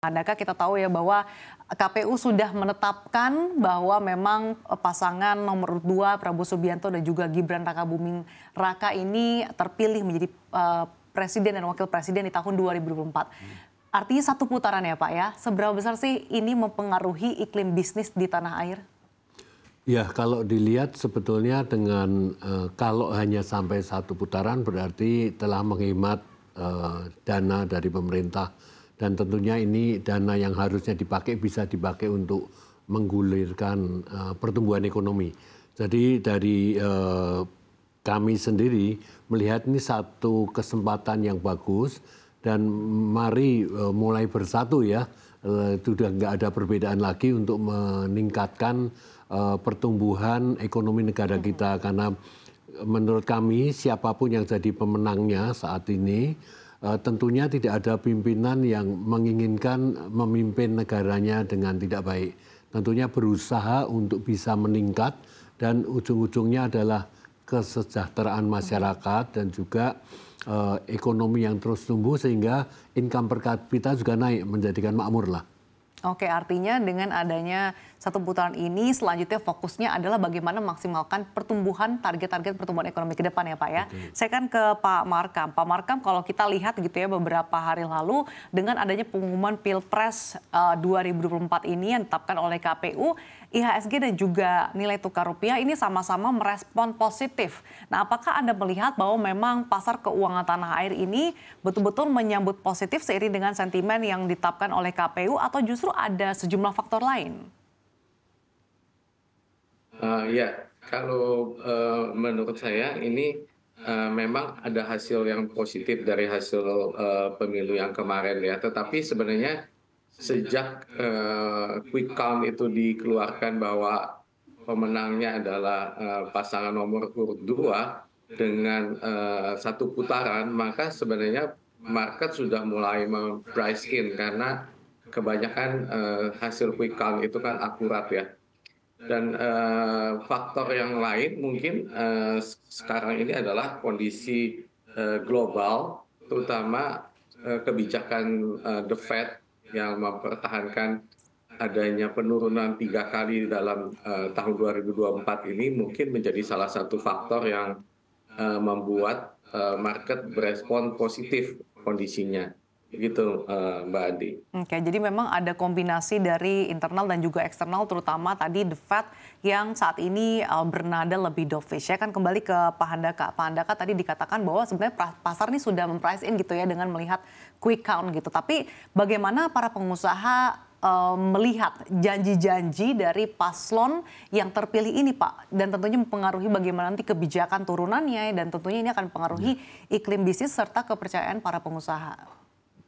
Adakah kita tahu ya bahwa KPU sudah menetapkan bahwa memang eh, pasangan nomor 2 Prabowo Subianto dan juga Gibran Raka Buming Raka ini terpilih menjadi uh, presiden dan wakil presiden di tahun 2024. Hmm. Artinya satu putaran ya Pak ya. Seberapa besar sih ini mempengaruhi iklim bisnis di tanah air? Ya kalau dilihat sebetulnya dengan uh, kalau hanya sampai satu putaran berarti telah menghemat uh, dana dari pemerintah dan tentunya ini dana yang harusnya dipakai bisa dipakai untuk menggulirkan uh, pertumbuhan ekonomi. Jadi dari uh, kami sendiri melihat ini satu kesempatan yang bagus dan mari uh, mulai bersatu ya. Uh, sudah nggak ada perbedaan lagi untuk meningkatkan uh, pertumbuhan ekonomi negara kita mm-hmm. karena menurut kami siapapun yang jadi pemenangnya saat ini Eh, tentunya tidak ada pimpinan yang menginginkan memimpin negaranya dengan tidak baik. Tentunya berusaha untuk bisa meningkat dan ujung-ujungnya adalah kesejahteraan masyarakat dan juga uh, ekonomi yang terus tumbuh sehingga income per kapita juga naik menjadikan makmur lah. Oke, artinya dengan adanya satu putaran ini, selanjutnya fokusnya adalah bagaimana memaksimalkan pertumbuhan target-target pertumbuhan ekonomi ke depan ya Pak ya. Betul. Saya kan ke Pak Markam. Pak Markam kalau kita lihat gitu ya beberapa hari lalu dengan adanya pengumuman Pilpres eh, uh, 2024 ini yang ditetapkan oleh KPU, IHSG dan juga nilai tukar rupiah ini sama-sama merespon positif. Nah, apakah Anda melihat bahwa memang pasar keuangan tanah air ini betul-betul menyambut positif seiring dengan sentimen yang ditetapkan oleh KPU atau justru ada sejumlah faktor lain? Uh, ya, kalau uh, menurut saya ini uh, memang ada hasil yang positif dari hasil uh, pemilu yang kemarin ya. Tetapi sebenarnya sejak eh, quick count itu dikeluarkan bahwa pemenangnya adalah eh, pasangan nomor urut dua dengan eh, satu putaran maka sebenarnya market sudah mulai memprice in karena kebanyakan hasil quick count itu kan akurat ya dan uh, faktor yang lain mungkin uh, sekarang ini adalah kondisi uh, global terutama uh, kebijakan uh, the Fed yang mempertahankan adanya penurunan tiga kali dalam eh, tahun 2024 ini mungkin menjadi salah satu faktor yang eh, membuat eh, market berespon positif kondisinya gitu eh, Mbak Andi. Oke, jadi memang ada kombinasi dari internal dan juga eksternal, terutama tadi The Fed yang saat ini eh, bernada lebih dovish. Ya kan kembali ke Pak Handaka. Pak Handaka tadi dikatakan bahwa sebenarnya pasar ini sudah memprice in gitu ya dengan melihat quick count gitu. Tapi bagaimana para pengusaha eh, melihat janji-janji dari paslon yang terpilih ini Pak dan tentunya mempengaruhi bagaimana nanti kebijakan turunannya dan tentunya ini akan mempengaruhi iya. iklim bisnis serta kepercayaan para pengusaha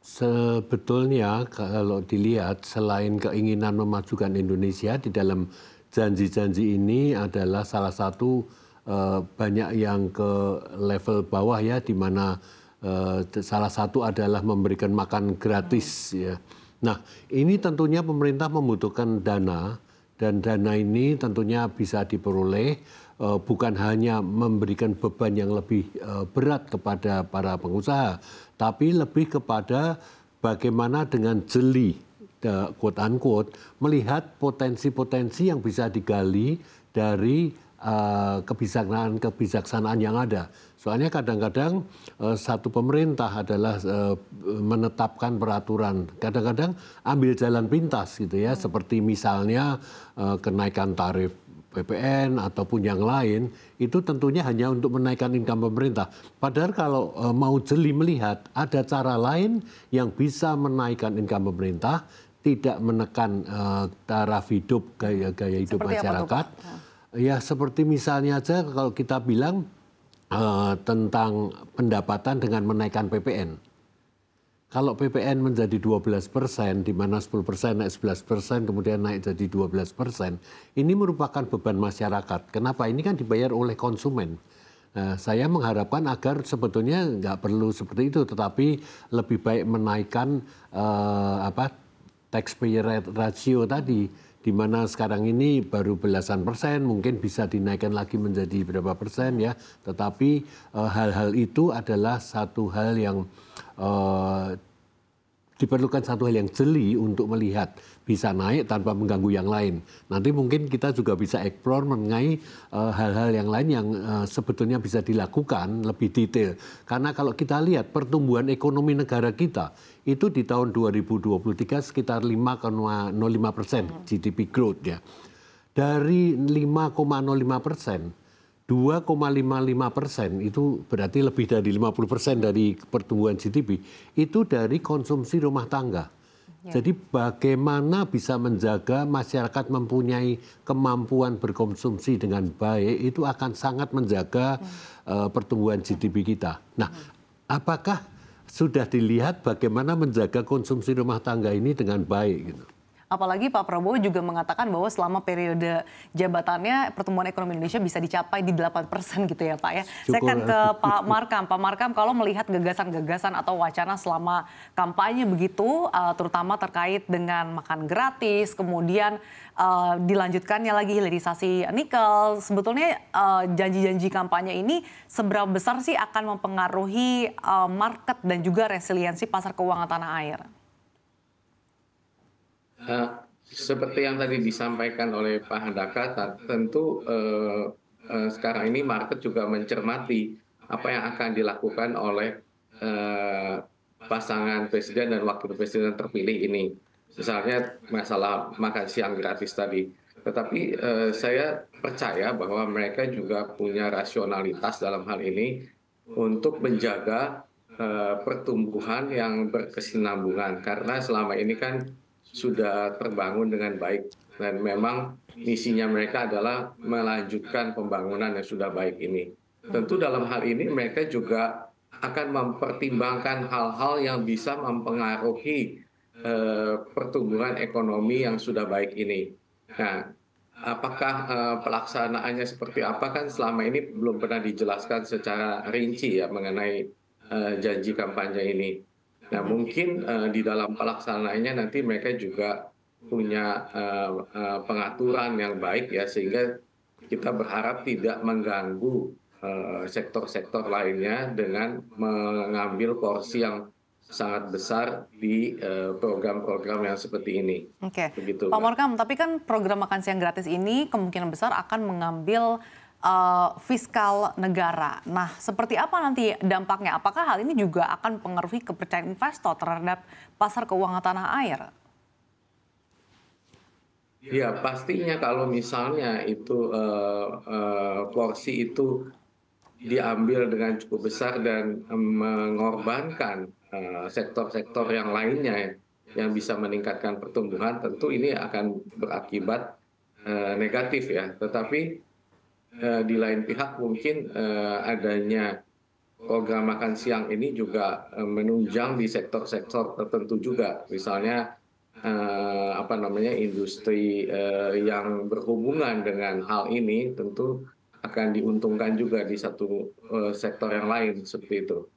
sebetulnya kalau dilihat selain keinginan memajukan Indonesia di dalam janji-janji ini adalah salah satu uh, banyak yang ke level bawah ya di mana uh, salah satu adalah memberikan makan gratis ya. Nah, ini tentunya pemerintah membutuhkan dana dan dana ini tentunya bisa diperoleh uh, bukan hanya memberikan beban yang lebih uh, berat kepada para pengusaha, tapi lebih kepada bagaimana dengan jeli eh, quote unquote melihat potensi-potensi yang bisa digali dari Eh, kebijaksanaan kebijaksanaan yang ada. Soalnya kadang-kadang eh, satu pemerintah adalah eh, menetapkan peraturan. Kadang-kadang ambil jalan pintas gitu ya, hmm. seperti misalnya kenaikan tarif PPN ataupun yang lain itu tentunya hanya untuk menaikkan income pemerintah. Padahal kalau uh, mau jeli melihat ada cara lain yang bisa menaikkan income pemerintah, tidak menekan uh, taraf hidup gaya gaya hidup Seperti masyarakat. Apa ya seperti misalnya aja kalau kita bilang uh, tentang pendapatan dengan menaikkan PPN. Kalau PPN menjadi 12 persen, di mana 10 persen naik 11 persen, kemudian naik jadi 12 persen, ini merupakan beban masyarakat. Kenapa? Ini kan dibayar oleh konsumen. Nah, saya mengharapkan agar sebetulnya nggak perlu seperti itu, tetapi lebih baik menaikkan uh, apa taxpayer ratio tadi di mana sekarang ini baru belasan persen, mungkin bisa dinaikkan lagi menjadi berapa persen ya. Tetapi eh, hal-hal e, itu adalah satu hal yang e, diperlukan satu hal yang jeli untuk melihat bisa naik tanpa mengganggu yang lain. Nanti mungkin kita juga bisa eksplor mengenai eh, hal-hal uh, yang lain yang uh, sebetulnya bisa dilakukan lebih detail. Karena kalau kita lihat pertumbuhan ekonomi negara kita itu di tahun 2023 sekitar 5,05 persen GDP growth ya. Dari 5,05 persen 2,55 persen itu berarti lebih dari 50 persen dari pertumbuhan GDP itu dari konsumsi rumah tangga. Ya. Jadi bagaimana bisa menjaga masyarakat mempunyai kemampuan berkonsumsi dengan baik itu akan sangat menjaga ya. uh, pertumbuhan GDP kita. Nah, ya. apakah sudah dilihat bagaimana menjaga konsumsi rumah tangga ini dengan baik? Gitu? apalagi Pak Prabowo juga mengatakan bahwa selama periode jabatannya pertumbuhan ekonomi Indonesia bisa dicapai di 8% gitu ya Pak ya. Syukur. Saya kan ke Pak Markam. Pak Markam kalau melihat gagasan-gagasan atau wacana selama kampanye begitu uh, terutama terkait dengan makan gratis, kemudian uh, dilanjutkannya lagi hilirisasi nikel, sebetulnya eh, janji-janji uh, kampanye ini seberapa besar sih akan mempengaruhi uh, market dan juga resiliensi pasar keuangan tanah air? Eh, seperti yang tadi disampaikan oleh pak handaka tentu eh, eh, sekarang ini market juga mencermati apa yang akan dilakukan oleh pasangan presiden dan wakil presiden terpilih ini misalnya masalah makan siang gratis tadi tetapi eh, saya percaya bahwa mereka juga punya rasionalitas dalam hal ini untuk menjaga eh, pertumbuhan yang berkesinambungan karena selama ini kan sudah terbangun dengan baik dan memang misinya mereka adalah melanjutkan pembangunan yang sudah baik ini. Tentu dalam hal ini mereka juga akan mempertimbangkan hal-hal yang bisa mempengaruhi eh, pertumbuhan ekonomi yang sudah baik ini. Nah, apakah eh, pelaksanaannya seperti apa kan selama ini belum pernah dijelaskan secara rinci ya mengenai eh, janji kampanye ini nah mungkin eh, di dalam pelaksanaannya nanti mereka juga punya eh, eh, pengaturan yang baik ya sehingga kita berharap tidak mengganggu sektor sektor lainnya dengan mengambil porsi yang sangat besar di program-program yang seperti ini. Oke, okay. begitu. Pak Morkam, tapi kan program makan siang gratis ini kemungkinan besar akan mengambil uh, fiskal negara. Nah, seperti apa nanti dampaknya? Apakah hal ini juga akan mempengaruhi kepercayaan investor terhadap pasar keuangan tanah air? Ya, pastinya kalau misalnya itu uh, uh, porsi itu diambil dengan cukup besar dan mengorbankan sektor-sektor uh, yang lainnya yang bisa meningkatkan pertumbuhan, tentu ini akan berakibat uh, negatif ya. Tetapi Eh, di lain pihak mungkin eh, adanya program makan siang ini juga eh, menunjang di sektor-sektor tertentu juga misalnya apa namanya industri yang berhubungan dengan hal ini tentu akan diuntungkan juga di satu sektor yang lain seperti itu